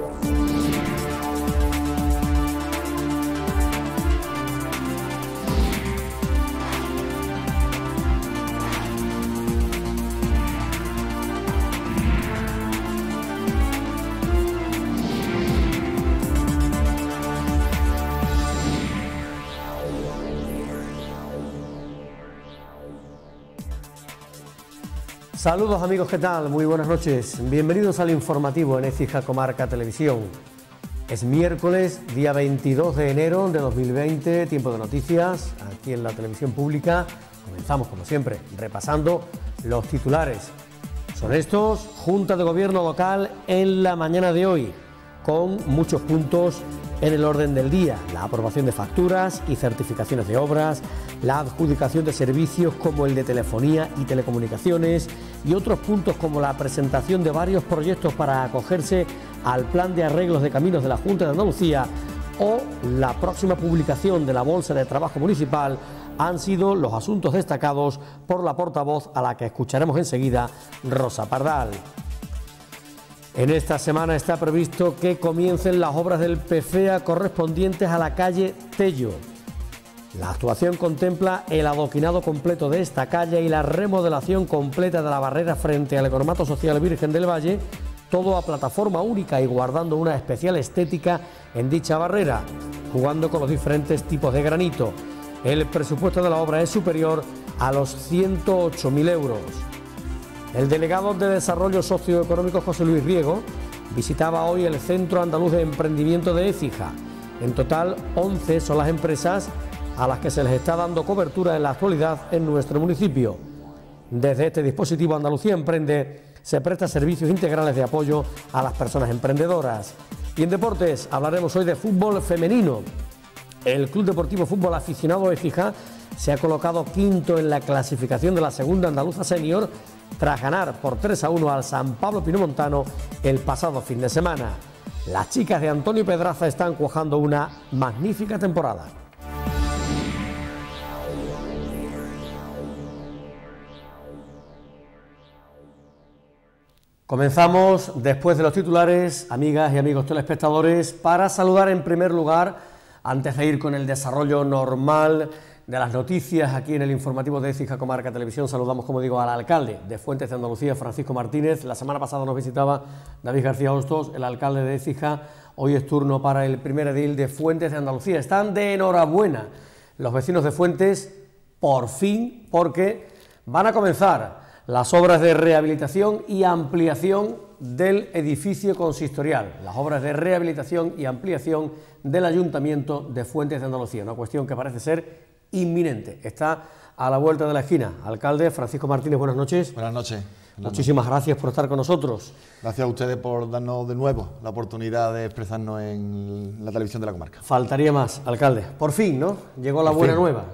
thank you Saludos amigos, ¿qué tal? Muy buenas noches. Bienvenidos al informativo en Ecija Comarca Televisión. Es miércoles, día 22 de enero de 2020, tiempo de noticias, aquí en la televisión pública. Comenzamos, como siempre, repasando los titulares. Son estos, Junta de Gobierno Local en la mañana de hoy, con muchos puntos en el orden del día la aprobación de facturas y certificaciones de obras, la adjudicación de servicios como el de telefonía y telecomunicaciones y otros puntos como la presentación de varios proyectos para acogerse al plan de arreglos de caminos de la Junta de Andalucía o la próxima publicación de la Bolsa de Trabajo Municipal han sido los asuntos destacados por la portavoz a la que escucharemos enseguida, Rosa Pardal. En esta semana está previsto que comiencen las obras del PFEA correspondientes a la calle Tello. La actuación contempla el adoquinado completo de esta calle y la remodelación completa de la barrera frente al Economato Social Virgen del Valle, todo a plataforma única y guardando una especial estética en dicha barrera, jugando con los diferentes tipos de granito. El presupuesto de la obra es superior a los 108.000 euros. El delegado de Desarrollo Socioeconómico José Luis Riego visitaba hoy el Centro Andaluz de Emprendimiento de Écija. En total, 11 son las empresas a las que se les está dando cobertura en la actualidad en nuestro municipio. Desde este dispositivo Andalucía Emprende se presta servicios integrales de apoyo a las personas emprendedoras. Y en deportes hablaremos hoy de fútbol femenino. El Club Deportivo Fútbol Aficionado de se ha colocado quinto en la clasificación de la segunda andaluza senior tras ganar por 3 a 1 al San Pablo Pinomontano el pasado fin de semana. Las chicas de Antonio Pedraza están cuajando una magnífica temporada. Comenzamos después de los titulares, amigas y amigos telespectadores, para saludar en primer lugar, antes de ir con el desarrollo normal de las noticias aquí en el informativo de Écija Comarca Televisión. Saludamos, como digo, al alcalde de Fuentes de Andalucía, Francisco Martínez. La semana pasada nos visitaba David García Hostos, el alcalde de Écija. Hoy es turno para el primer edil de Fuentes de Andalucía. Están de enhorabuena los vecinos de Fuentes, por fin, porque van a comenzar las obras de rehabilitación y ampliación del edificio consistorial, las obras de rehabilitación y ampliación del Ayuntamiento de Fuentes de Andalucía, una cuestión que parece ser inminente. Está a la vuelta de la esquina. Alcalde Francisco Martínez, buenas noches. Buenas noches. Muchísimas gracias por estar con nosotros. Gracias a ustedes por darnos de nuevo la oportunidad de expresarnos en la televisión de la comarca. Faltaría más, alcalde. Por fin, ¿no? Llegó la buena nueva.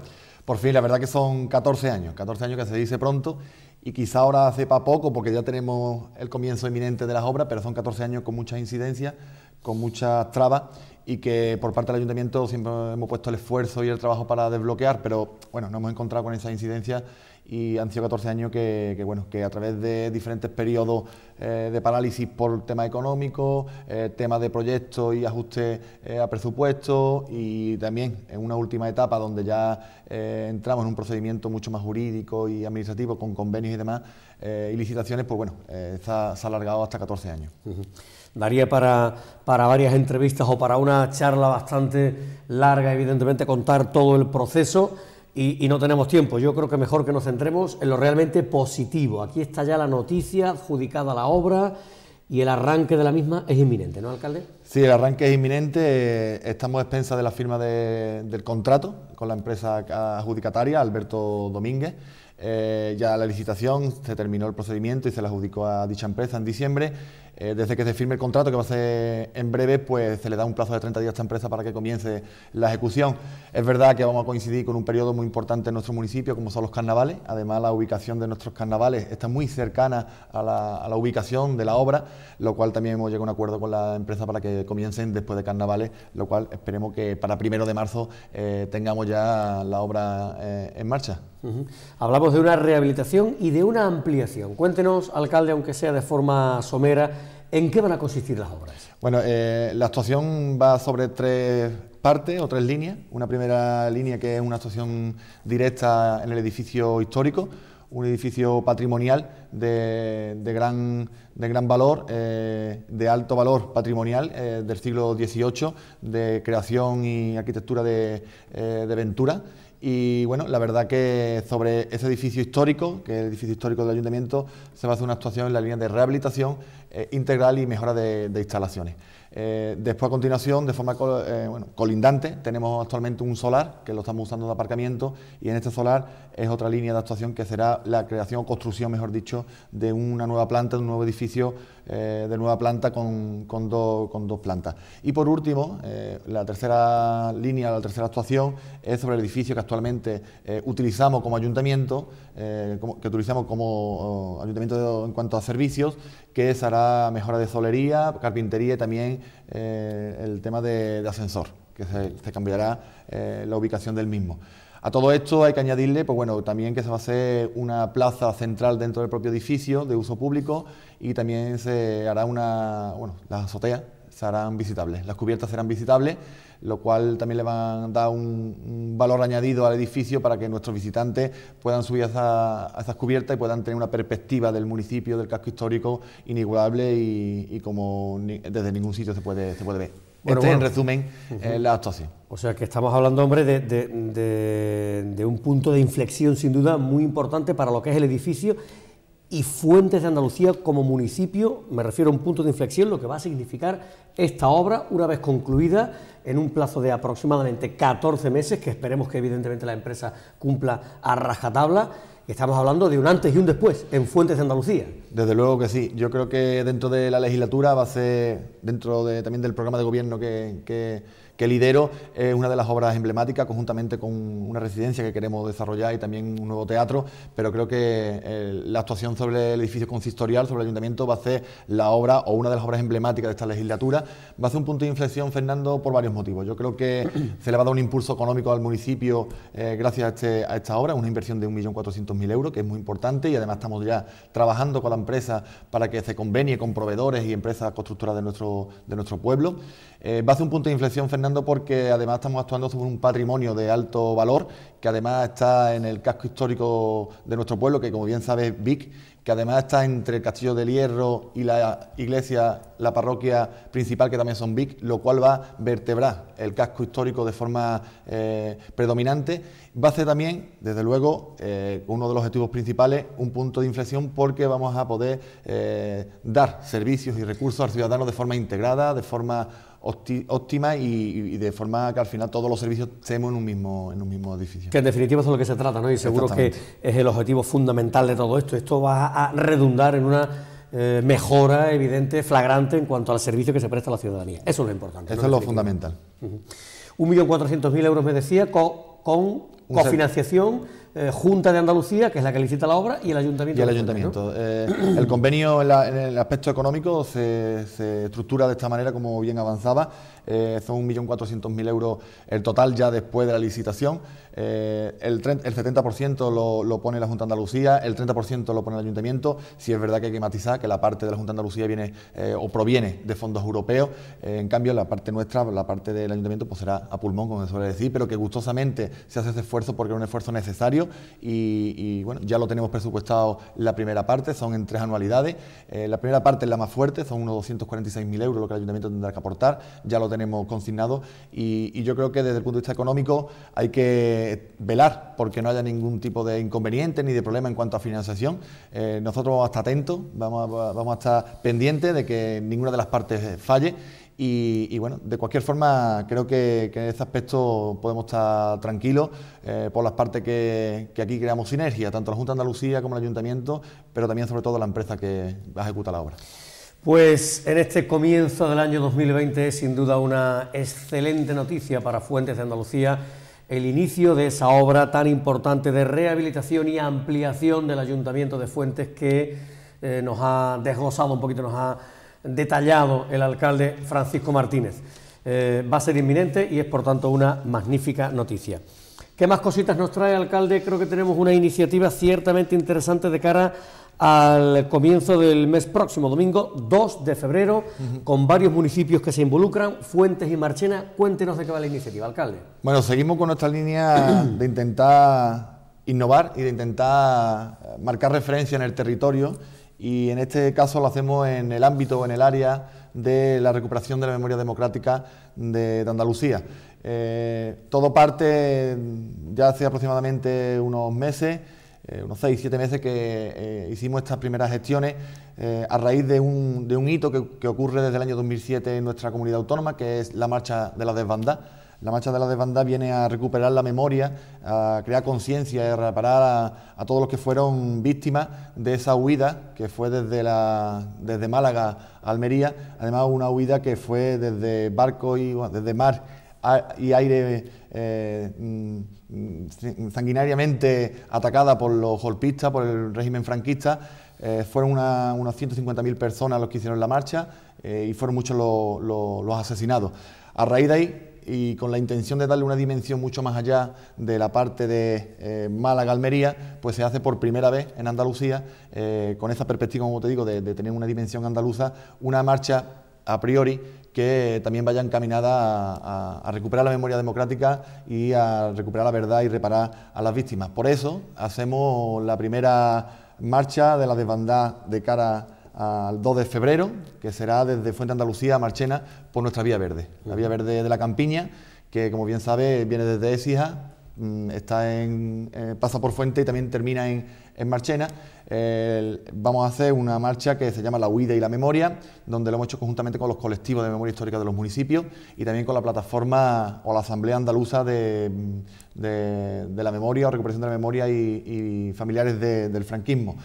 Por fin, la verdad que son 14 años, 14 años que se dice pronto y quizá ahora sepa poco porque ya tenemos el comienzo inminente de las obras, pero son 14 años con muchas incidencias, con muchas trabas y que por parte del ayuntamiento siempre hemos puesto el esfuerzo y el trabajo para desbloquear, pero bueno, no hemos encontrado con esa incidencia y han sido 14 años que, bueno, que a través de diferentes periodos eh, de parálisis por tema económico, eh, tema de proyectos y ajuste eh, a presupuesto y también en una última etapa donde ya eh, entramos en un procedimiento mucho más jurídico y administrativo con convenios y demás y licitaciones, pues bueno, se ha alargado hasta 14 años. Daría para, para varias entrevistas o para una charla bastante larga, evidentemente, contar todo el proceso y, no tenemos tiempo. Yo creo que mejor que nos centremos en lo realmente positivo. Aquí está ya la noticia adjudicada la obra y el arranque de la misma es inminente, ¿no, alcalde? Sí, el arranque es inminente. Eh, estamos a expensas de la firma del contrato con la empresa adjudicataria, Alberto Domínguez. Eh, ya la licitación se terminó el procedimiento y se la adjudicó a dicha empresa en diciembre eh, desde que se firme el contrato, que va a ser en breve, pues se le da un plazo de 30 días a esta empresa para que comience la ejecución. Es verdad que vamos a coincidir con un periodo muy importante en nuestro municipio, como son los carnavales. Además, la ubicación de nuestros carnavales está muy cercana a la, ubicación de la obra, lo cual también hemos llegado a un acuerdo con la empresa para que comiencen después de carnavales, lo cual esperemos que para primero de marzo eh, tengamos ya la obra eh, en marcha. Hablamos de una rehabilitación y de una ampliación. Cuéntenos, alcalde, aunque sea de forma somera, ¿En qué van a consistir las obras? Bueno, eh, la actuación va sobre tres partes o tres líneas. Una primera línea que es una actuación directa en el edificio histórico, un edificio patrimonial de, gran, valor, eh, de alto valor patrimonial eh, del siglo XVIII, de creación y arquitectura de, de, Ventura. Y bueno, la verdad que sobre ese edificio histórico, que es el edificio histórico del ayuntamiento, se va a hacer una actuación en la línea de rehabilitación eh, integral y mejora de, instalaciones. Eh, después a continuación, de forma eh, colindante, tenemos actualmente un solar que lo estamos usando de aparcamiento y en este solar es otra línea de actuación que será la creación o construcción, mejor dicho, de una nueva planta, de un nuevo edificio eh, de nueva planta con, dos plantas. Y por último, eh, la tercera línea, la tercera actuación es sobre el edificio que actualmente eh, utilizamos como ayuntamiento, que utilizamos como oh, ayuntamiento en cuanto a servicios, que será mejora de solería, carpintería y también el tema de, ascensor, que se cambiará la ubicación del mismo. A todo esto hay que añadirle, pues bueno, también que se va a hacer una plaza central dentro del propio edificio de uso público y también se hará una, bueno, las azoteas serán visitables, las cubiertas serán visitables, lo cual también le va a dar un, valor añadido al edificio para que nuestros visitantes puedan subir a, esas cubiertas y puedan tener una perspectiva del municipio, del casco histórico inigualable y, como desde ningún sitio se puede, se puede ver. Este bueno, en resumen eh, la actuación. O sea que estamos hablando, hombre, de, de, un punto de inflexión sin duda muy importante para lo que es el edificio y Fuentes de Andalucía como municipio, me refiero a un punto de inflexión, lo que va a significar esta obra una vez concluida en un plazo de aproximadamente 14 meses, que esperemos que evidentemente la empresa cumpla a rajatabla Estamos hablando de un antes y un después en Fuentes de Andalucía. Desde luego que sí. Yo creo que dentro de la legislatura va a ser, dentro de, también del programa de gobierno que, que que lidero, una de las obras emblemáticas, conjuntamente con una residencia que queremos desarrollar y también un nuevo teatro, pero creo que eh, la actuación sobre el edificio consistorial, sobre el ayuntamiento, va a ser la obra o una de las obras emblemáticas de esta legislatura. Va a ser un punto de inflexión, Fernando, por varios motivos. Yo creo que se le va a dar un impulso económico al municipio eh, gracias este, a, esta obra, una inversión de 1.400.000 euros, que es muy importante, y además estamos ya trabajando con la empresa para que se convenie con proveedores y empresas constructoras de nuestro, de nuestro pueblo. Eh, va a ser un punto de inflexión, Fernando, porque además estamos actuando sobre un patrimonio de alto valor, que además está en el casco histórico de nuestro pueblo, que como bien sabes, Vic, que además está entre el Castillo del Hierro y la iglesia, la parroquia principal, que también son Vic, lo cual va a vertebrar el casco histórico de forma eh, predominante. Va a ser también, desde luego, eh, uno de los objetivos principales, un punto de inflexión, porque vamos a poder eh, dar servicios y recursos al ciudadano de forma integrada, de forma óptima y, de forma que al final todos los servicios estemos en un mismo, en un mismo edificio. Que en definitiva es de lo que se trata, ¿no? Y seguro que es el objetivo fundamental de todo esto. Esto va a redundar en una eh, mejora evidente, flagrante en cuanto al servicio que se presta a la ciudadanía. Eso es lo importante. Eso es lo fundamental. 1.400.000 euros, me decía, con cofinanciación eh, Junta de Andalucía, que es la que licita la obra, y el Ayuntamiento. Y el Ayuntamiento. Eh, el convenio en, el aspecto económico se, se, estructura de esta manera, como bien avanzaba. Eh, son 1.400.000 euros el total ya después de la licitación. Eh, el, el, 70% lo, pone la Junta de Andalucía, el 30% lo pone el Ayuntamiento. Si es verdad que hay que matizar que la parte de la Junta de Andalucía viene eh, o proviene de fondos europeos, en cambio la parte nuestra, la parte del Ayuntamiento, pues será a pulmón, como se suele decir, pero que gustosamente se hace ese esfuerzo porque es un esfuerzo necesario y, bueno, ya lo tenemos presupuestado la primera parte, son en tres anualidades. la primera parte es la más fuerte, son unos 246.000 euros lo que el Ayuntamiento tendrá que aportar, ya lo tenemos consignado y, yo creo que desde el punto de vista económico hay que velar porque no haya ningún tipo de inconveniente ni de problema en cuanto a financiación. Eh, nosotros vamos a estar atentos, vamos a, estar pendientes de que ninguna de las partes falle y, bueno, de cualquier forma, creo que, en este aspecto podemos estar tranquilos eh, por las partes que, aquí creamos sinergia, tanto la Junta de Andalucía como el Ayuntamiento, pero también sobre todo la empresa que ejecuta la obra. Pues en este comienzo del año 2020 es sin duda una excelente noticia para Fuentes de Andalucía el inicio de esa obra tan importante de rehabilitación y ampliación del Ayuntamiento de Fuentes que eh, nos ha desglosado un poquito, nos ha detallado el alcalde Francisco Martínez. Eh, va a ser inminente y es por tanto una magnífica noticia. ¿Qué más cositas nos trae, alcalde? Creo que tenemos una iniciativa ciertamente interesante de cara al comienzo del mes próximo, domingo 2 de febrero, con varios municipios que se involucran, Fuentes y Marchena. Cuéntenos de qué va la iniciativa, alcalde. Bueno, seguimos con nuestra línea de intentar innovar y de intentar eh, marcar referencia en el territorio y en este caso lo hacemos en el ámbito, o en el área de la recuperación de la memoria democrática de, Andalucía. Eh, todo parte ya hace aproximadamente unos meses eh, unos 6, siete meses que eh, hicimos estas primeras gestiones eh, a raíz de un, hito que, ocurre desde el año 2007 en nuestra comunidad autónoma, que es la Marcha de la Desbandad. La Marcha de la desbandada viene a recuperar la memoria, a crear conciencia y a reparar a, todos los que fueron víctimas de esa huida que fue desde, la, desde Málaga a Almería, además una huida que fue desde barco y desde mar y aire. Mm, Mm, sanguinariamente atacada por los golpistas, por el régimen franquista. Eh, fueron unas 150.000 personas los que hicieron la marcha eh, y fueron muchos los, asesinados. A raíz de ahí, y con la intención de darle una dimensión mucho más allá de la parte de mala eh, Málaga-Almería, pues se hace por primera vez en Andalucía, con esa perspectiva, como te digo, de, de, tener una dimensión andaluza, una marcha a priori que también vaya encaminada a, recuperar la memoria democrática y a recuperar la verdad y reparar a las víctimas. Por eso hacemos la primera marcha de la desbandada de cara al 2 de febrero, que será desde Fuente Andalucía a Marchena por nuestra Vía Verde, la Vía Verde de la Campiña, que como bien sabe viene desde Écija, mm, está en, eh, pasa por Fuente y también termina en Marchena vamos a hacer una marcha que se llama La Huida y la Memoria, donde lo hemos hecho conjuntamente con los colectivos de memoria histórica de los municipios y también con la plataforma o la Asamblea Andaluza de, la Memoria o Recuperación de la Memoria y, Familiares del Franquismo.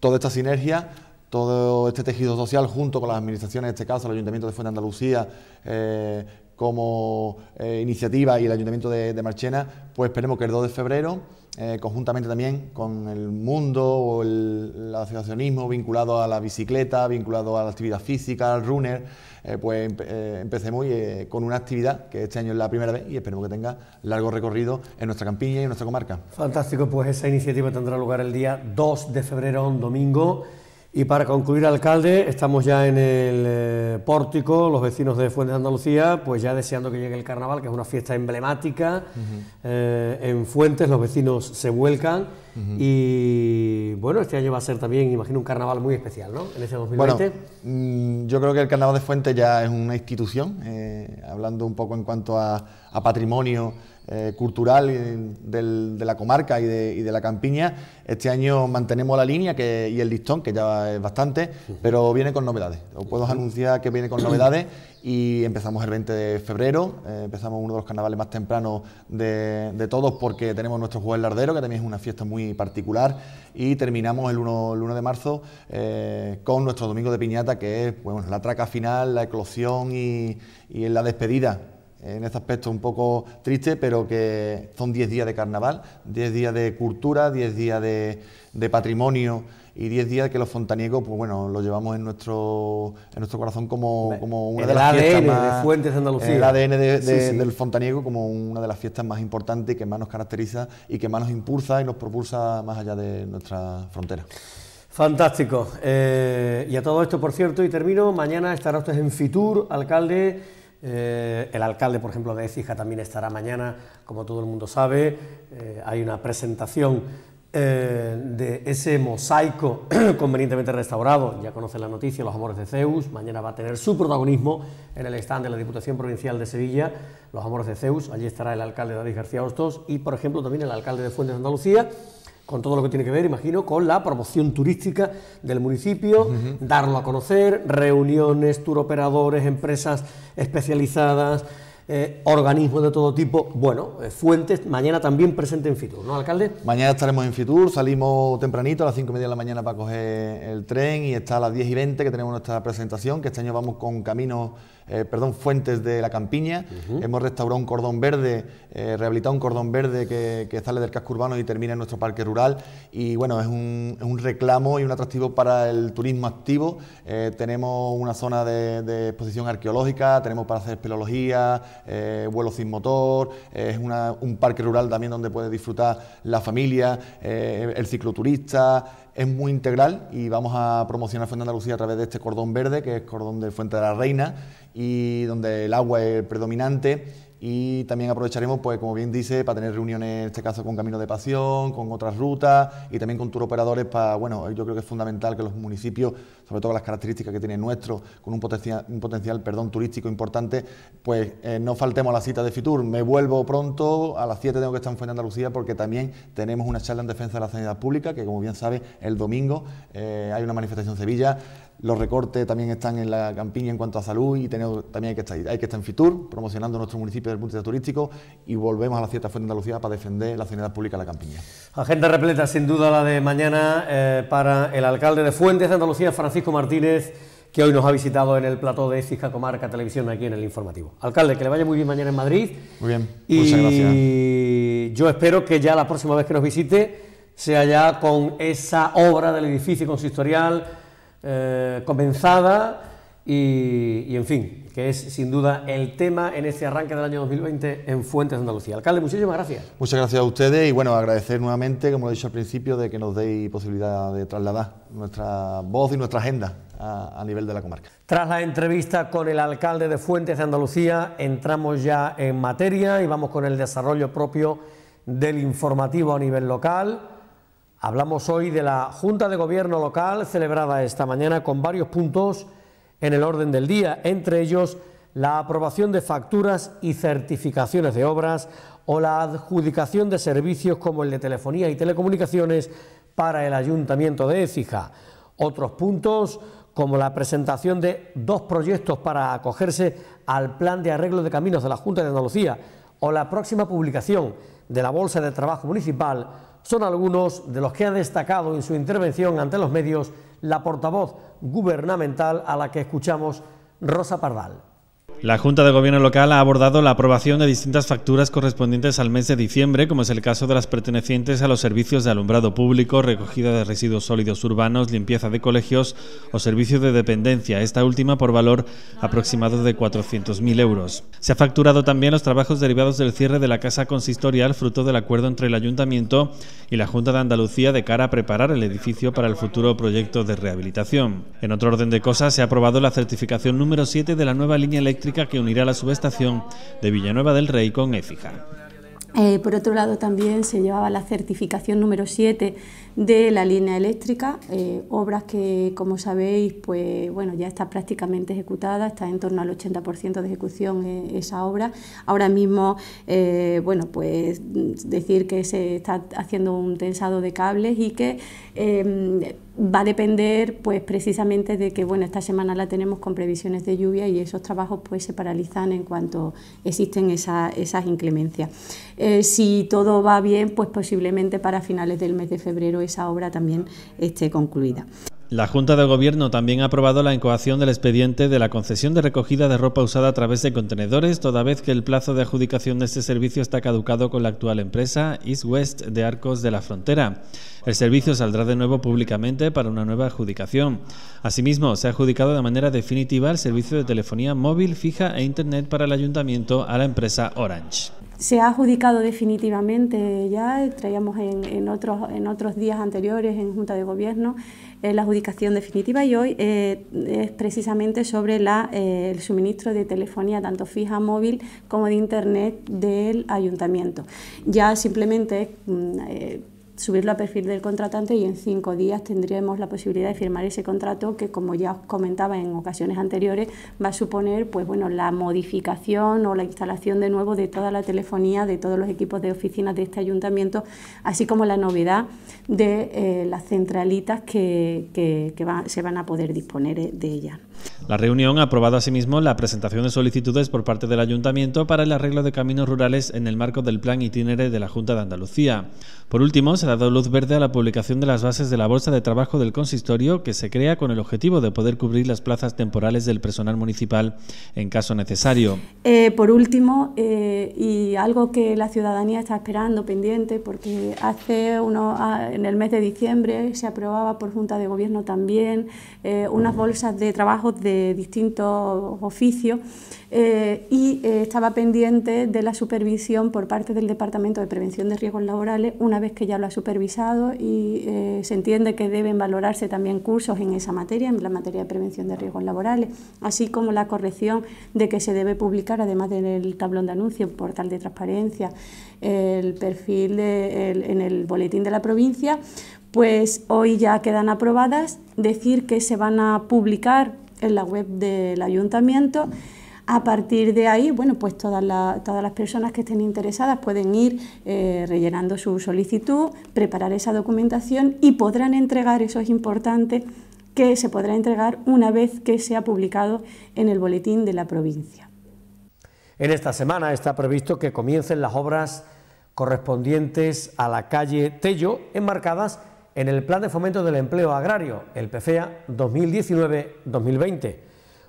Toda esta sinergia todo este tejido social junto con las administraciones, en este caso el Ayuntamiento de Fuente Andalucía, eh, como eh, iniciativa y el Ayuntamiento de, de Marchena, pues esperemos que el 2 de febrero eh, conjuntamente también con el mundo o el, asociacionismo vinculado a la bicicleta, vinculado a la actividad física, al runner, eh, pues eh, empecemos con una actividad que este año es la primera vez y esperemos que tenga largo recorrido en nuestra campiña y en nuestra comarca. Fantástico, pues esa iniciativa tendrá lugar el día 2 de febrero, un domingo. Y para concluir, alcalde, estamos ya en el eh, pórtico, los vecinos de Fuentes de Andalucía, pues ya deseando que llegue el carnaval, que es una fiesta emblemática. Eh, en Fuentes los vecinos se vuelcan y bueno, este año va a ser también, imagino, un carnaval muy especial, ¿no? En ese 2020. Bueno, mm, yo creo que el carnaval de Fuentes ya es una institución, eh, hablando un poco en cuanto a, a patrimonio eh, cultural de la comarca y de, la campiña. Este año mantenemos la línea y el listón, que ya es bastante, pero viene con novedades. Os puedo anunciar que viene con novedades y empezamos el 20 de febrero, eh, empezamos uno de los carnavales más tempranos de, todos porque tenemos nuestro Jueves Lardero, que también es una fiesta muy particular, y terminamos el 1, de marzo eh, con nuestro Domingo de Piñata, que es pues, bueno, la traca final, la eclosión y la despedida en este aspecto un poco triste, pero que son 10 días de carnaval, 10 días de cultura, 10 días de, patrimonio y 10 días que los fontaniegos, pues bueno, los llevamos en nuestro, en nuestro corazón como, como una de las fiestas más... de Fuentes de Andalucía. el ADN del fontaniego como una de las fiestas más importantes que más nos caracteriza y que más nos impulsa y nos propulsa más allá de nuestra frontera. Fantástico. Eh, y a todo esto, por cierto, y termino, mañana estará usted en Fitur, alcalde eh, el alcalde, por ejemplo, de Écija también estará mañana, como todo el mundo sabe. Eh, hay una presentación eh, de ese mosaico convenientemente restaurado. Ya conocen la noticia, Los Amores de Zeus. Mañana va a tener su protagonismo en el stand de la Diputación Provincial de Sevilla, Los Amores de Zeus. Allí estará el alcalde David García Hostos y, por ejemplo, también el alcalde de Fuentes de Andalucía con todo lo que tiene que ver, imagino, con la promoción turística del municipio, darlo a conocer, reuniones, turoperadores, empresas especializadas, eh, organismos de todo tipo. Bueno, eh, fuentes, mañana también presente en Fitur, ¿no, alcalde? Mañana estaremos en Fitur, salimos tempranito a las 5 y media de la mañana para coger el tren y está a las 10 y 20 que tenemos nuestra presentación, que este año vamos con caminos eh, perdón, Fuentes de la Campiña. Hemos restaurado un cordón verde, eh, rehabilitado un cordón verde que, sale del casco urbano y termina en nuestro parque rural. Y bueno, es un, reclamo y un atractivo para el turismo activo. Eh, tenemos una zona de, exposición arqueológica, tenemos para hacer espeleología, vuelos sin motor, es un parque rural también donde puede disfrutar la familia, el cicloturista, es muy integral y vamos a promocionar Fuente Andalucía a través de este cordón verde, que es cordón de Fuente de la Reina, y donde el agua es predominante y también aprovecharemos, pues como bien dice, para tener reuniones, en este caso con Camino de Pasión, con otras rutas y también con operadores para, bueno, yo creo que es fundamental que los municipios, sobre todo las características que tiene nuestro con un potencial, un potencial perdón, turístico importante, pues eh, no faltemos a la cita de Fitur. Me vuelvo pronto, a las 7 tengo que estar en Fuente Andalucía porque también tenemos una charla en defensa de la sanidad pública, que como bien sabe, el domingo eh, hay una manifestación en Sevilla. Los recortes también están en la campiña en cuanto a salud y tenemos, también hay que, estar, hay que estar en Fitur, promocionando nuestro municipio del punto de vista turístico y volvemos a la cierta fuente de Andalucía para defender la sanidad pública de la campiña. Agenda repleta, sin duda, la de mañana eh, para el alcalde de Fuentes de Andalucía, Francisco Martínez, que hoy nos ha visitado en el plató de Cisca Comarca Televisión aquí en el informativo. Alcalde, que le vaya muy bien mañana en Madrid. Muy bien, Y yo espero que ya la próxima vez que nos visite sea ya con esa obra del edificio consistorial eh, comenzada y, en fin, que es sin duda el tema en este arranque del año 2020 en Fuentes de Andalucía. Alcalde, muchísimas gracias. Muchas gracias a ustedes y bueno, agradecer nuevamente, como lo he dicho al principio, de que nos deis posibilidad de trasladar nuestra voz y nuestra agenda a nivel de la comarca. Tras la entrevista con el alcalde de Fuentes de Andalucía, entramos ya en materia y vamos con el desarrollo propio del informativo a nivel local. Hablamos hoy de la Junta de Gobierno local celebrada esta mañana con varios puntos en el orden del día, entre ellos la aprobación de facturas y certificaciones de obras o la adjudicación de servicios como el de telefonía y telecomunicaciones para el Ayuntamiento de Écija. Otros puntos como la presentación de dos proyectos para acogerse al plan de arreglo de caminos de la Junta de Andalucía o la próxima publicación de la Bolsa de Trabajo Municipal son algunos de los que ha destacado en su intervención ante los medios la portavoz gubernamental a la que escuchamos, Rosa Pardal. La Junta de Gobierno Local ha abordado la aprobación de distintas facturas correspondientes al mes de diciembre, como es el caso de las pertenecientes a los servicios de alumbrado público, recogida de residuos sólidos urbanos, limpieza de colegios o servicios de dependencia, esta última por valor aproximado de 400.000 euros. Se ha facturado también los trabajos derivados del cierre de la Casa Consistorial, fruto del acuerdo entre el Ayuntamiento y la Junta de Andalucía de cara a preparar el edificio para el futuro proyecto de rehabilitación. En otro orden de cosas, se ha aprobado la certificación número 7 de la nueva línea eléctrica que unirá la subestación de Villanueva del Rey con Écija. Eh, por otro lado, también se llevaba la certificación número 7 de la línea eléctrica, eh, obras que, como sabéis, pues bueno, ya está prácticamente ejecutada, está en torno al 80% de ejecución eh, esa obra. Ahora mismo, eh, bueno, pues decir que se está haciendo un tensado de cables y que em, va a depender pues precisamente de que bueno esta semana la tenemos con previsiones de lluvia y esos trabajos pues se paralizan en cuanto existen esas inclemencias. si todo va bien pues posiblemente para finales del mes de febrero esa obra también esté concluida. La Junta de Gobierno también ha aprobado la incoación del expediente de la concesión de recogida de ropa usada a través de contenedores, toda vez que el plazo de adjudicación de este servicio está caducado con la actual empresa East West de Arcos de la Frontera. El servicio saldrá de nuevo públicamente para una nueva adjudicación. Asimismo, se ha adjudicado de manera definitiva el servicio de telefonía móvil, fija e Internet para el ayuntamiento a la empresa Orange se ha adjudicado definitivamente ya, traíamos en, otros, en otros días anteriores en Junta de Gobierno eh, la adjudicación definitiva y hoy eh, es precisamente sobre la, eh, el suministro de telefonía tanto fija móvil como de Internet del ayuntamiento. Ya simplemente mm, subirlo a perfil del contratante y en cinco días tendríamos la posibilidad de firmar ese contrato que, como ya os comentaba en ocasiones anteriores, va a suponer pues bueno, la modificación o la instalación de nuevo de toda la telefonía, de todos los equipos de oficinas de este ayuntamiento, así como la novedad de eh, las centralitas que, se van a poder disponer eh, de ellas. La reunión ha aprobado asimismo la presentación de solicitudes por parte del Ayuntamiento para el arreglo de caminos rurales en el marco del plan itinere de la Junta de Andalucía. Por último, se ha dado luz verde a la publicación de las bases de la Bolsa de Trabajo del Consistorio que se crea con el objetivo de poder cubrir las plazas temporales del personal municipal en caso necesario. Eh, por último, eh, y algo que la ciudadanía está esperando pendiente, porque hace uno ah, en el mes de diciembre se aprobaba por Junta de Gobierno también eh, unas bolsas de trabajo de distintos oficios eh, y eh, estaba pendiente de la supervisión por parte del Departamento de Prevención de Riesgos Laborales una vez que ya lo ha supervisado y eh, se entiende que deben valorarse también cursos en esa materia, en la materia de prevención de riesgos laborales, así como la corrección de que se debe publicar, además del tablón de anuncio, portal de transparencia, el perfil en el boletín de la provincia, pues hoy ya quedan aprobadas. Decir que se van a publicar en la web del ayuntamiento. A partir de ahí, bueno, pues todas, todas las personas que estén interesadas pueden ir eh, rellenando su solicitud, preparar esa documentación y podrán entregar, eso es importante, que se podrá entregar una vez que sea publicado en el boletín de la provincia. En esta semana está previsto que comiencen las obras correspondientes a la calle Tello, enmarcadas en el Plan de Fomento del Empleo Agrario, el PFEA 2019-2020.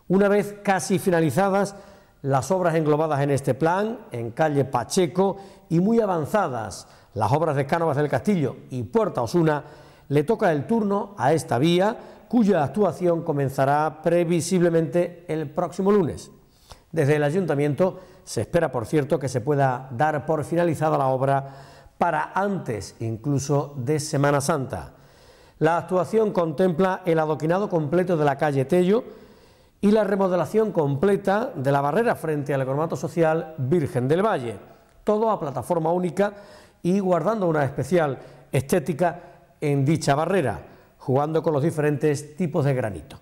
Una vez casi finalizadas las obras englobadas en este plan, en calle Pacheco, y muy avanzadas las obras de Cánovas del Castillo y Puerta Osuna, le toca el turno a esta vía, cuya actuación comenzará previsiblemente el próximo lunes. Desde el ayuntamiento se espera, por cierto, que se pueda dar por finalizada la obra para antes incluso de Semana Santa. La actuación contempla el adoquinado completo de la calle Tello y la remodelación completa de la barrera frente al economato social Virgen del Valle, todo a plataforma única y guardando una especial estética en dicha barrera, jugando con los diferentes tipos de granito.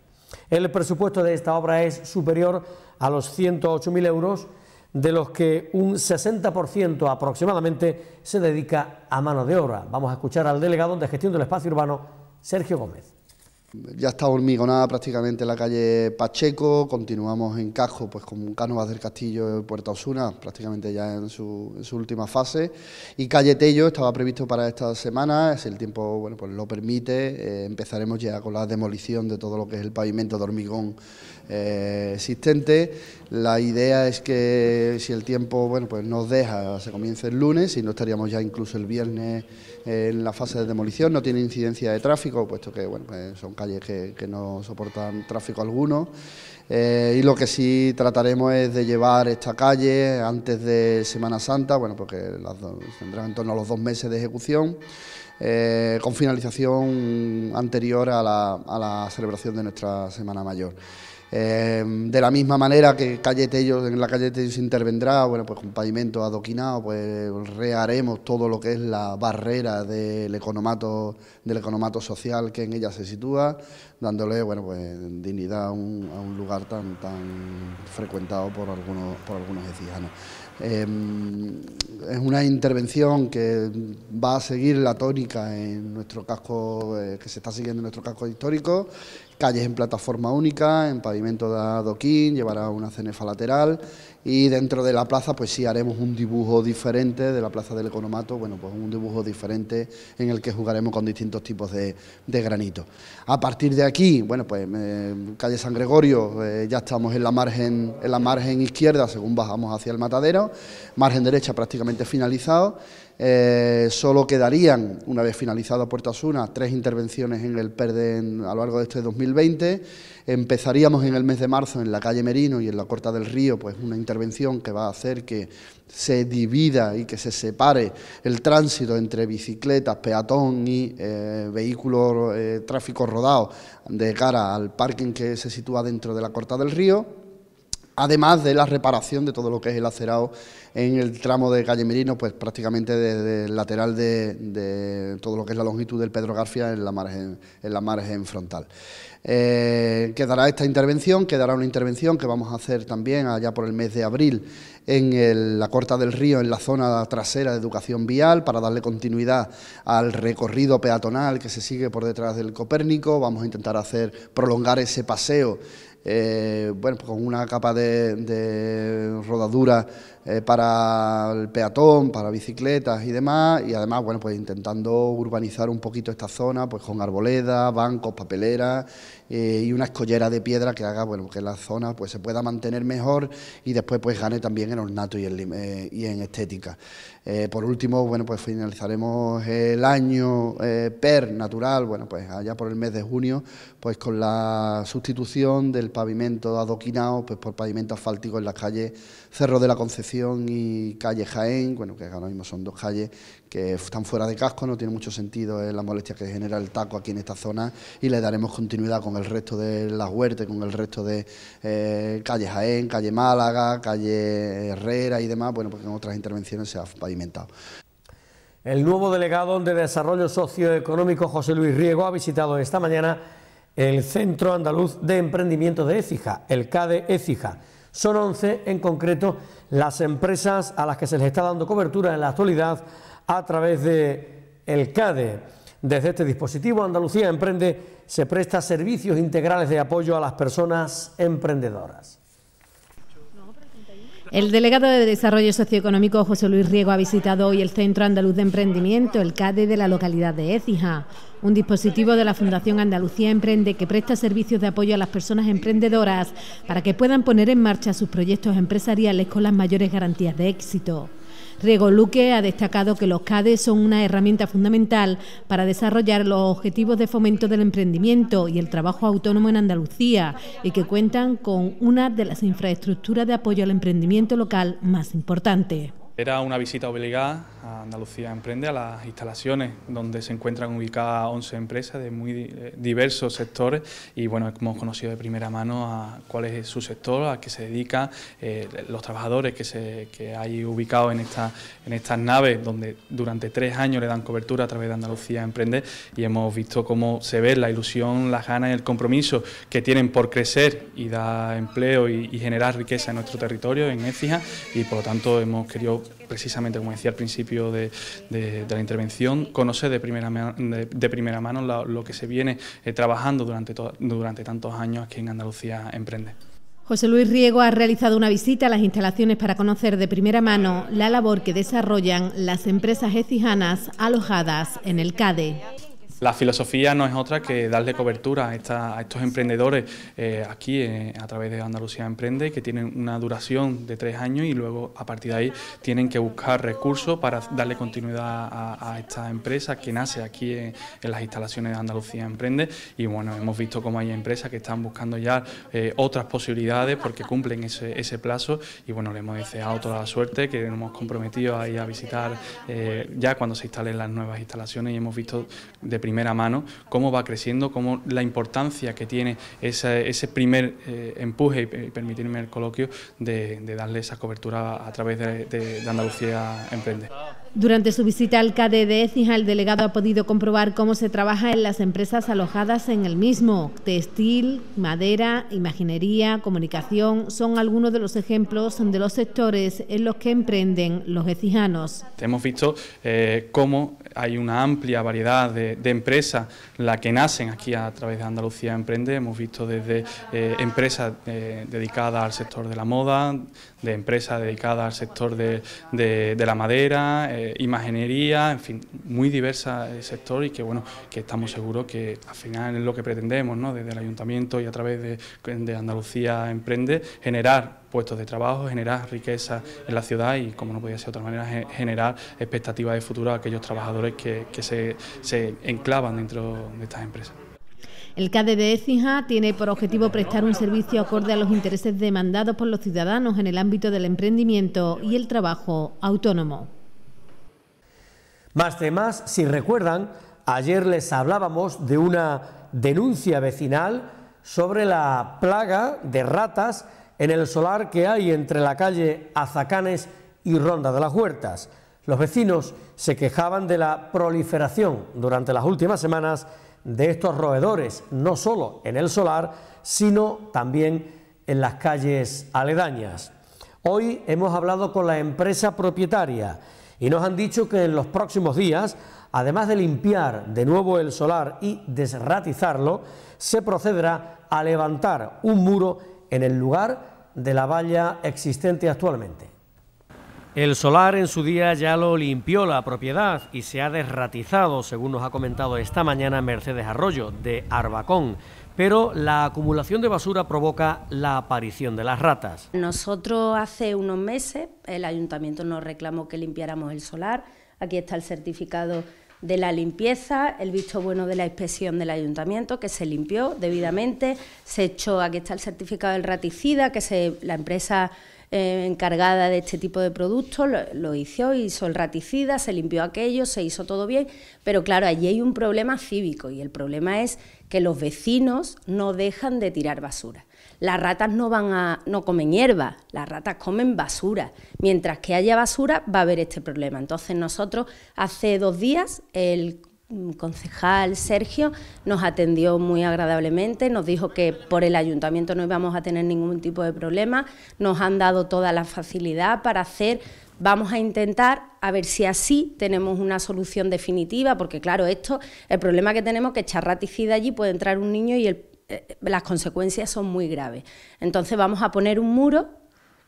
El presupuesto de esta obra es superior a los 108.000 euros de los que un 60% aproximadamente se dedica a mano de obra. Vamos a escuchar al delegado de gestión del espacio urbano, Sergio Gómez. Ya está hormigonada prácticamente la calle Pacheco, continuamos en Cajo pues con Cánovas del Castillo Puerta Osuna, prácticamente ya en su, última fase, y calle Tello estaba previsto para esta semana, si el tiempo bueno, pues lo permite, eh, empezaremos ya con la demolición de todo lo que es el pavimento de hormigón eh, existente. La idea es que si el tiempo bueno, pues nos deja, se comience el lunes y no estaríamos ya incluso el viernes eh, en la fase de demolición. No tiene incidencia de tráfico, puesto que bueno, pues, son calles que, no soportan tráfico alguno. Eh, y lo que sí trataremos es de llevar esta calle antes de Semana Santa, bueno, porque tendrán en torno a los dos meses de ejecución. con finalización anterior a la, a la celebración de nuestra Semana Mayor. Em, de la misma manera que calle en la calle Tellos intervendrá, bueno, pues con pavimento adoquinado, pues reharemos todo lo que es la barrera del economato, del economato social que en ella se sitúa, dándole bueno, pues, dignidad a un, lugar tan, tan frecuentado por algunos, por algunos em, es una intervención que va a seguir la tónica en nuestro casco, eh, que se está siguiendo en nuestro casco histórico calles en plataforma única, en pavimento de adoquín, llevará una cenefa lateral y dentro de la plaza pues sí haremos un dibujo diferente de la plaza del Economato, bueno pues un dibujo diferente en el que jugaremos con distintos tipos de, granito. A partir de aquí, bueno pues eh, calle San Gregorio eh, ya estamos en la, margen, en la margen izquierda según bajamos hacia el matadero, margen derecha prácticamente finalizado eh, solo quedarían, una vez finalizado Puerto Asuna... tres intervenciones en el PERDE a lo largo de este 2020. Empezaríamos en el mes de marzo en la calle Merino y en la Corta del Río, pues una intervención que va a hacer que se divida y que se separe el tránsito entre bicicletas, peatón y eh, vehículos, eh, tráfico rodado de cara al parking que se sitúa dentro de la Corta del Río además de la reparación de todo lo que es el acerado en el tramo de calle Merino, pues prácticamente desde el lateral de, todo lo que es la longitud del Pedro García en la margen, en la margen frontal. Eh, quedará esta intervención, quedará una intervención que vamos a hacer también allá por el mes de abril en la Corta del Río, en la zona trasera de educación vial, para darle continuidad al recorrido peatonal que se sigue por detrás del Copérnico. Vamos a intentar hacer prolongar ese paseo eh, bueno, pues con una capa de, rodadura eh, para el peatón, para bicicletas y demás, y además, bueno, pues intentando urbanizar un poquito esta zona, pues con arboledas, bancos, papeleras eh, y una escollera de piedra que haga, bueno, que la zona pues se pueda mantener mejor y después pues gane también en ornato y en estética. Eh, por último, bueno, pues finalizaremos el año eh, per natural, bueno, pues allá por el mes de junio, pues con la sustitución del pavimento adoquinado pues por pavimento asfáltico en las calles Cerro de la Concepción y calle Jaén, bueno, que ahora mismo son dos calles que están fuera de casco, no tiene mucho sentido eh, la molestia que genera el taco aquí en esta zona y le daremos continuidad con el resto de las huertas, con el resto de calle Jaén, calle Málaga, calle Herrera y demás, bueno, porque en otras intervenciones se ha pavimentado el nuevo delegado de Desarrollo Socioeconómico, José Luis Riego, ha visitado esta mañana el Centro Andaluz de Emprendimiento de Écija, el CADE Écija. Son 11 en concreto las empresas a las que se les está dando cobertura en la actualidad a través de el CADE. Desde este dispositivo Andalucía Emprende se presta servicios integrales de apoyo a las personas emprendedoras. El delegado de Desarrollo Socioeconómico José Luis Riego ha visitado hoy el Centro Andaluz de Emprendimiento, el CADE de la localidad de Écija, un dispositivo de la Fundación Andalucía Emprende que presta servicios de apoyo a las personas emprendedoras para que puedan poner en marcha sus proyectos empresariales con las mayores garantías de éxito. Luque ha destacado que los CADE son una herramienta fundamental para desarrollar los objetivos de fomento del emprendimiento y el trabajo autónomo en Andalucía y que cuentan con una de las infraestructuras de apoyo al emprendimiento local más importantes. Era una visita obligada a Andalucía Emprende, a las instalaciones donde se encuentran ubicadas 11 empresas de muy eh, diversos sectores y bueno, hemos conocido de primera mano a cuál es su sector, a qué se dedica, eh, los trabajadores que, se, que hay ubicados en, esta, en estas naves donde durante tres años le dan cobertura a través de Andalucía Emprende y hemos visto cómo se ve la ilusión, las ganas y el compromiso que tienen por crecer y dar empleo y, y generar riqueza en nuestro territorio, en Écija y por lo tanto hemos querido precisamente como decía al principio de, la intervención, conocer de primera, de, primera mano lo, que se viene eh, trabajando durante, durante tantos años aquí en Andalucía Emprende. José Luis Riego ha realizado una visita a las instalaciones para conocer de primera mano la labor que desarrollan las empresas ecijanas alojadas en el CADE. La filosofía no es otra que darle cobertura a, estos emprendedores eh, aquí eh, a través de Andalucía Emprende, que tienen una duración de tres años y luego a partir de ahí tienen que buscar recursos para darle continuidad a, esta empresa que nace aquí en, las instalaciones de Andalucía Emprende. Y bueno, hemos visto cómo hay empresas que están buscando ya eh, otras posibilidades porque cumplen ese, plazo. Y bueno, le hemos deseado toda la suerte, que nos hemos comprometido a ir a visitar ya cuando se instalen las nuevas instalaciones y hemos visto de primera mano cómo va creciendo, cómo la importancia que tiene ese primer eh, empuje, y permitirme el coloquio, de, darle esa cobertura a través de Andalucía Emprende. Durante su visita al CADE de Ecija, el delegado ha podido comprobar cómo se trabaja en las empresas alojadas en el mismo. Textil, madera, imaginería, comunicación son algunos de los ejemplos de los sectores en los que emprenden los ecijanos. Hemos visto eh, cómo hay una amplia variedad de, empresas, la que nacen aquí a través de Andalucía Emprende. Hemos visto desde eh, empresas eh, dedicadas al sector de la moda, de empresas dedicadas al sector de, la madera, eh, imaginería, en fin, muy diversa el sector y que bueno, que estamos seguros que al final es lo que pretendemos, ¿no? Desde el ayuntamiento y a través de, de Andalucía Emprende, generar puestos de trabajo, generar riqueza en la ciudad y, como no podía ser de otra manera, generar expectativas de futuro a aquellos trabajadores que, que se, se enclavan dentro de estas empresas. El CADE de Écija tiene por objetivo prestar un servicio acorde a los intereses demandados por los ciudadanos en el ámbito del emprendimiento y el trabajo autónomo. Más temas, si recuerdan, ayer les hablábamos de una denuncia vecinal sobre la plaga de ratas en el solar que hay entre la calle Azacanes y Ronda de las Huertas. Los vecinos se quejaban de la proliferación durante las últimas semanas de estos roedores, no solo en el solar, sino también en las calles aledañas. Hoy hemos hablado con la empresa propietaria y nos han dicho que en los próximos días, además de limpiar de nuevo el solar y desratizarlo, se procederá a levantar un muro en el lugar de la valla existente actualmente. El solar en su día ya lo limpió la propiedad y se ha desratizado, según nos ha comentado esta mañana Mercedes Arroyo, de Arbacón. Pero la acumulación de basura provoca la aparición de las ratas. Nosotros hace unos meses el ayuntamiento nos reclamó que limpiáramos el solar. Aquí está el certificado de la limpieza, el visto bueno de la inspección del ayuntamiento, que se limpió debidamente. Se echó, aquí está el certificado del raticida, que se, la empresa eh, encargada de este tipo de productos, lo, hizo, hizo el raticida, se limpió aquello, se hizo todo bien, pero claro, allí hay un problema cívico y el problema es que los vecinos no dejan de tirar basura. Las ratas no van a no comen hierba, las ratas comen basura. Mientras que haya basura va a haber este problema. Entonces nosotros hace dos días el concejal Sergio nos atendió muy agradablemente, nos dijo que por el ayuntamiento no íbamos a tener ningún tipo de problema, nos han dado toda la facilidad para hacer, vamos a intentar a ver si así tenemos una solución definitiva, porque claro, esto, el problema que tenemos es que echar raticida allí puede entrar un niño y eh, las consecuencias son muy graves. Entonces vamos a poner un muro,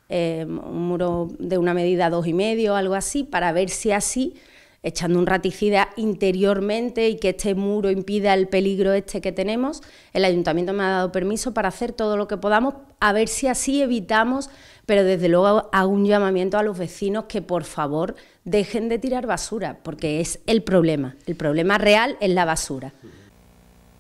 eh, un muro de una medida dos y medio, algo así, para ver si así echando un raticida interiormente y que este muro impida el peligro este que tenemos, el ayuntamiento me ha dado permiso para hacer todo lo que podamos, a ver si así evitamos, pero desde luego hago un llamamiento a los vecinos que por favor dejen de tirar basura, porque es el problema, el problema real es la basura.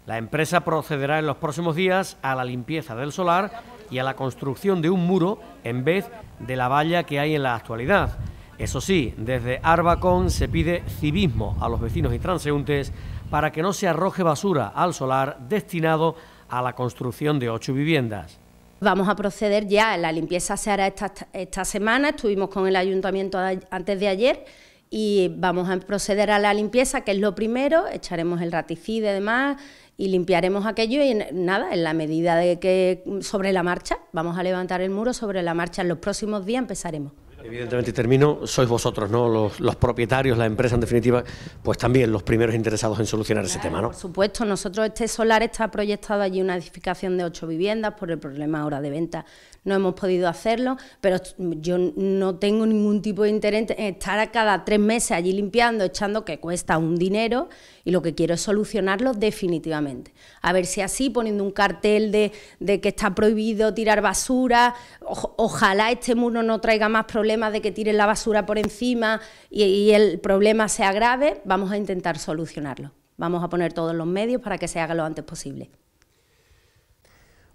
La empresa procederá en los próximos días a la limpieza del solar y a la construcción de un muro en vez de la valla que hay en la actualidad. Eso sí, desde Arbacón se pide civismo a los vecinos y transeúntes para que no se arroje basura al solar destinado a la construcción de ocho viviendas. Vamos a proceder ya, la limpieza se hará esta, semana, estuvimos con el ayuntamiento antes de ayer y vamos a proceder a la limpieza, que es lo primero, echaremos el raticide y demás y limpiaremos aquello y nada, en la medida de que sobre la marcha, vamos a levantar el muro sobre la marcha, en los próximos días empezaremos. Evidentemente, termino, sois vosotros, ¿no? Los, propietarios, la empresa en definitiva, pues también los primeros interesados en solucionar ese tema, ¿no? Por supuesto, nosotros este solar está proyectado allí una edificación de ocho viviendas, por el problema ahora de venta no hemos podido hacerlo, pero yo no tengo ningún tipo de interés en estar a cada tres meses allí limpiando, echando, que cuesta un dinero y lo que quiero es solucionarlo definitivamente. A ver si así, poniendo un cartel de, de que está prohibido tirar basura, ojalá este muro no traiga más problemas de que tiren la basura por encima y, el problema sea grave, vamos a intentar solucionarlo. Vamos a poner todos los medios para que se haga lo antes posible.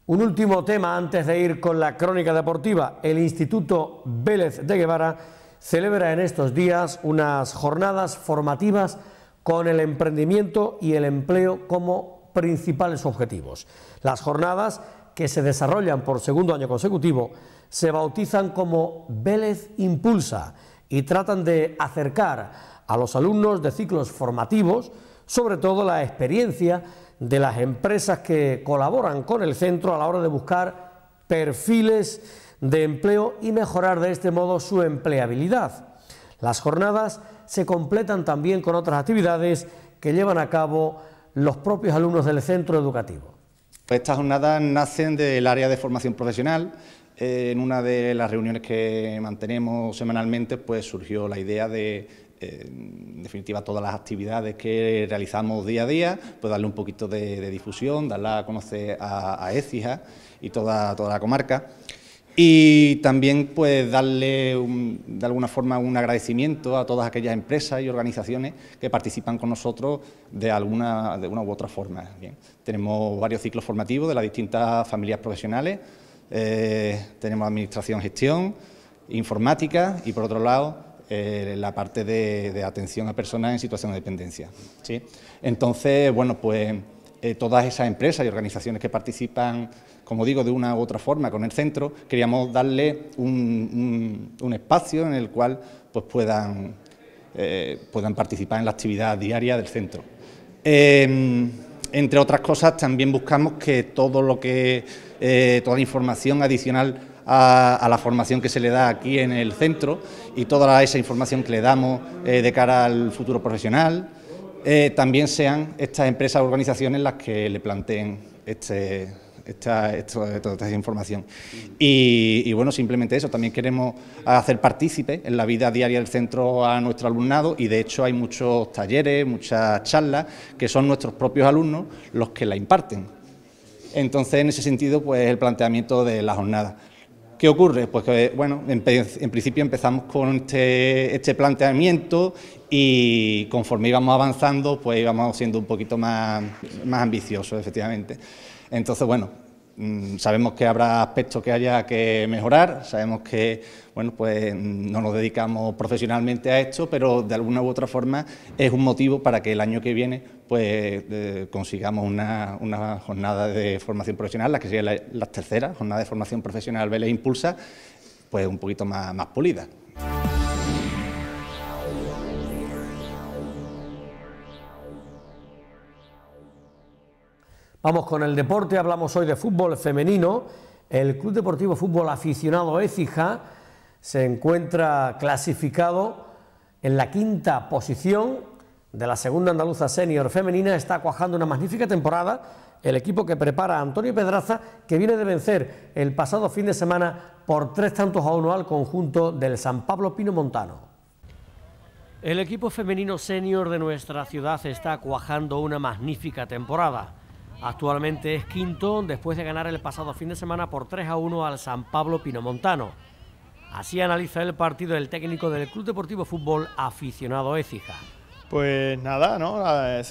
Un último tema antes de ir con la crónica deportiva. El Instituto Vélez de Guevara celebra en estos días unas jornadas formativas con el emprendimiento y el empleo como principales objetivos. Las jornadas que se desarrollan por segundo año consecutivo se bautizan como Vélez Impulsa y tratan de acercar a los alumnos de ciclos formativos, sobre todo la experiencia de las empresas que colaboran con el centro a la hora de buscar perfiles de empleo y mejorar de este modo su empleabilidad. Las jornadas se completan también con otras actividades que llevan a cabo los propios alumnos del centro educativo. Estas jornadas nacen del área de formación profesional. Eh, en una de las reuniones que mantenemos semanalmente, pues surgió la idea de, eh, en definitiva, todas las actividades que realizamos día a día, pues darle un poquito de, difusión, darla a conocer a, a y toda, toda la comarca. Y también pues darle de alguna forma un agradecimiento a todas aquellas empresas y organizaciones que participan con nosotros de alguna de una u otra forma. tenemos varios ciclos formativos de las distintas familias profesionales, eh, tenemos administración, gestión, informática y por otro lado eh, la parte de, atención a personas en situación de dependencia. ¿sí? Entonces, bueno, pues eh, todas esas empresas y organizaciones que participan como digo, de una u otra forma con el centro, queríamos darle un, espacio en el cual pues puedan, eh, puedan participar en la actividad diaria del centro. Em, entre otras cosas, también buscamos que todo lo que, eh, toda la información adicional a, la formación que se le da aquí en el centro y toda esa información que le damos eh, de cara al futuro profesional, también sean estas empresas o organizaciones las que le planteen este, esta, toda esta información. Y, bueno, simplemente eso, también queremos hacer partícipe en la vida diaria del centro a nuestro alumnado y de hecho hay muchos talleres, muchas charlas que son nuestros propios alumnos los que la imparten. Entonces, en ese sentido, pues el planteamiento de la jornada. ¿Qué ocurre? Pues que, bueno, en, principio empezamos con este, este, planteamiento y conforme íbamos avanzando, pues íbamos siendo un poquito más, más ambiciosos, efectivamente. Entonces, bueno, mm, sabemos que habrá aspectos que haya que mejorar, sabemos que bueno, pues mm, no nos dedicamos profesionalmente a esto, pero de alguna u otra forma es un motivo para que el año que viene pues eh, consigamos una, jornada de formación profesional, la que sería la, tercera jornada de formación profesional Vélez Impulsa, pues un poquito más pulida. Vamos con el deporte, hablamos hoy de fútbol femenino. El Club Deportivo Fútbol Aficionado Écija se encuentra clasificado en la quinta posición de la segunda andaluza senior femenina. Está cuajando una magnífica temporada el equipo que prepara Antonio Pedraza, que viene de vencer el pasado fin de semana por tres tantos a uno al conjunto del San Pablo Pino Montano. El equipo femenino senior de nuestra ciudad está cuajando una magnífica temporada. Actualmente es quinto después de ganar el pasado fin de semana por 3 a 1 al San Pablo Pinomontano. Así analiza el partido el técnico del Club Deportivo Fútbol aficionado Écija. Pues nada,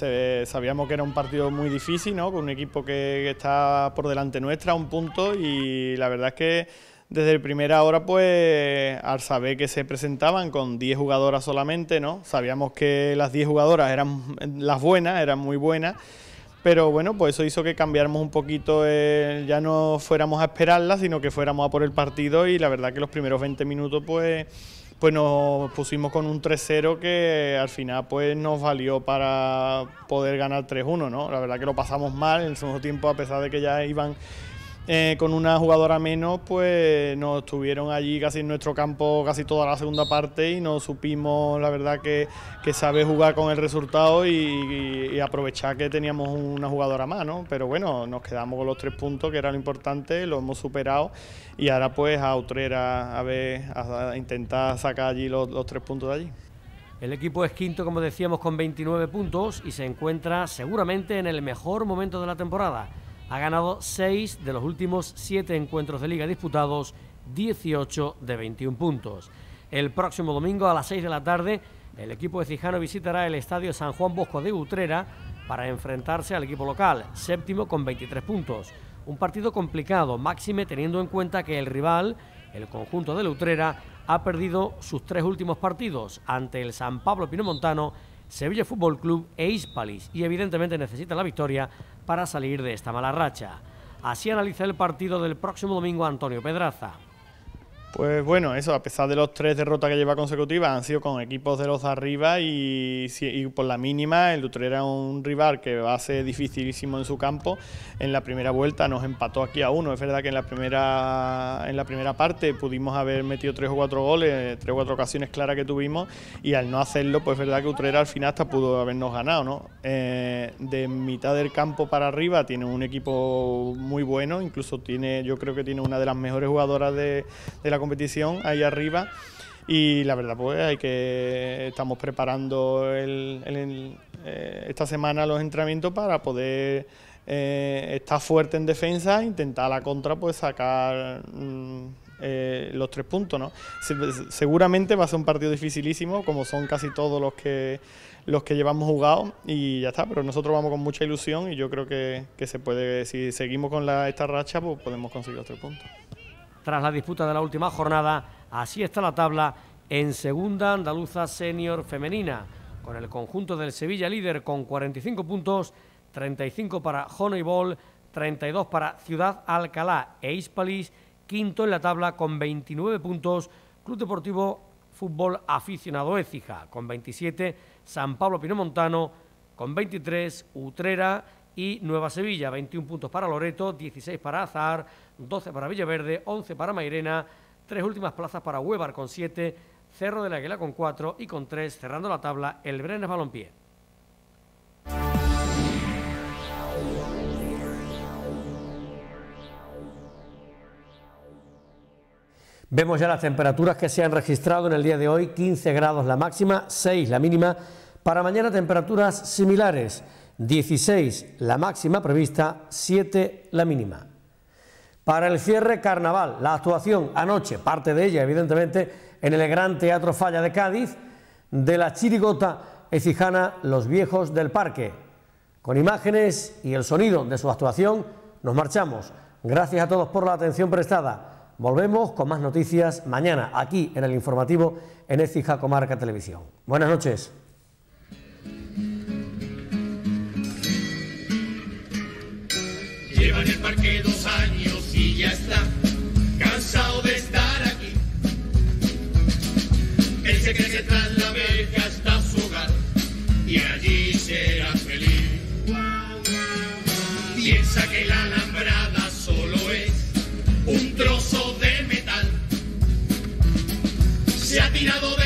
sabíamos que era un partido muy difícil, ¿no? Con un equipo que está por delante nuestra, un punto, y la verdad es que desde primera hora, pues al saber que se presentaban con 10 jugadoras solamente, ¿no? Sabíamos que las 10 jugadoras eran las buenas, eran muy buenas pero bueno, pues eso hizo que cambiáramos un poquito, ya no fuéramos a esperarla, sino que fuéramos a por el partido y la verdad que los primeros 20 minutos pues, pues nos pusimos con un 3-0 que al final pues nos valió para poder ganar 3-1, ¿no? La verdad que lo pasamos mal en el segundo tiempo a pesar de que ya iban eh, con una jugadora menos, pues nos estuvieron allí casi en nuestro campo casi toda la segunda parte y no supimos, la verdad, que, que saber jugar con el resultado y, aprovechar que teníamos una jugadora más, ¿no? Pero bueno, nos quedamos con los tres puntos, que era lo importante, lo hemos superado y ahora pues a Utrera a ver, a, intentar sacar allí los, los tres puntos de allí. El equipo es quinto, como decíamos, con 29 puntos y se encuentra seguramente en el mejor momento de la temporada ha ganado 6 de los últimos 7 encuentros de liga disputados, 18 de 21 puntos. El próximo domingo a las 6 de la tarde, el equipo de Cijano visitará el Estadio San Juan Bosco de Utrera para enfrentarse al equipo local, séptimo con 23 puntos. Un partido complicado, máxime teniendo en cuenta que el rival, el conjunto de Utrera, ha perdido sus tres últimos partidos ante el San Pablo Pinomontano, Sevilla Fútbol Club e Ispalis... y evidentemente necesita la victoria para salir de esta mala racha. Así analiza el partido del próximo domingo Antonio Pedraza. Pues bueno, eso, a pesar de los tres derrotas que lleva consecutivas, han sido con equipos de los de arriba y, por la mínima el Utrera es un rival que va a ser dificilísimo en su campo. En la primera vuelta nos empató aquí a uno. Es verdad que en la primera, en la primera parte pudimos haber metido tres o cuatro goles, tres o cuatro ocasiones claras que tuvimos y al no hacerlo, pues es verdad que Utrera al final hasta pudo habernos ganado. ¿no? Eh, de mitad del campo para arriba tiene un equipo muy bueno, incluso tiene, yo creo que tiene una de las mejores jugadoras de, de la competición ahí arriba y la verdad pues hay que estamos preparando eh, esta semana los entrenamientos para poder eh, estar fuerte en defensa e intentar a la contra pues sacar mm, eh, los tres puntos ¿no? seguramente va a ser un partido dificilísimo como son casi todos los que los que llevamos jugado y ya está pero nosotros vamos con mucha ilusión y yo creo que, se puede si seguimos con la, esta racha pues podemos conseguir los tres puntos tras la disputa de la última jornada. Así está la tabla en segunda andaluza senior femenina, con el conjunto del Sevilla líder con 45 puntos, 35 para Honeyball, 32 para Ciudad Alcalá e Ispalis... quinto en la tabla con 29 puntos, Club Deportivo Fútbol Aficionado Écija con 27, San Pablo Pinomontano con 23, Utrera y Nueva Sevilla, 21 puntos para Loreto, 16 para Azar, 12 para Villaverde, 11 para Mairena, tres últimas plazas para Huevar con 7, Cerro de la Águila con 4 y con 3, cerrando la tabla, el Brenes Balompié. Vemos ya las temperaturas que se han registrado en el día de hoy, 15 grados la máxima, 6 la mínima. Para mañana temperaturas similares, 16 la máxima prevista, 7 la mínima. Para el cierre carnaval, la actuación anoche, parte de ella evidentemente, en el Gran Teatro Falla de Cádiz, de la chirigota ecijana Los Viejos del Parque. Con imágenes y el sonido de su actuación nos marchamos. Gracias a todos por la atención prestada. Volvemos con más noticias mañana, aquí en el informativo en Ecija Comarca Televisión. Buenas noches. Llevan el parque dos años ya está cansado de estar aquí. Él se crece tras la verja hasta su hogar y allí será feliz. Piensa que la alambrada solo es un trozo de metal. Se ha tirado de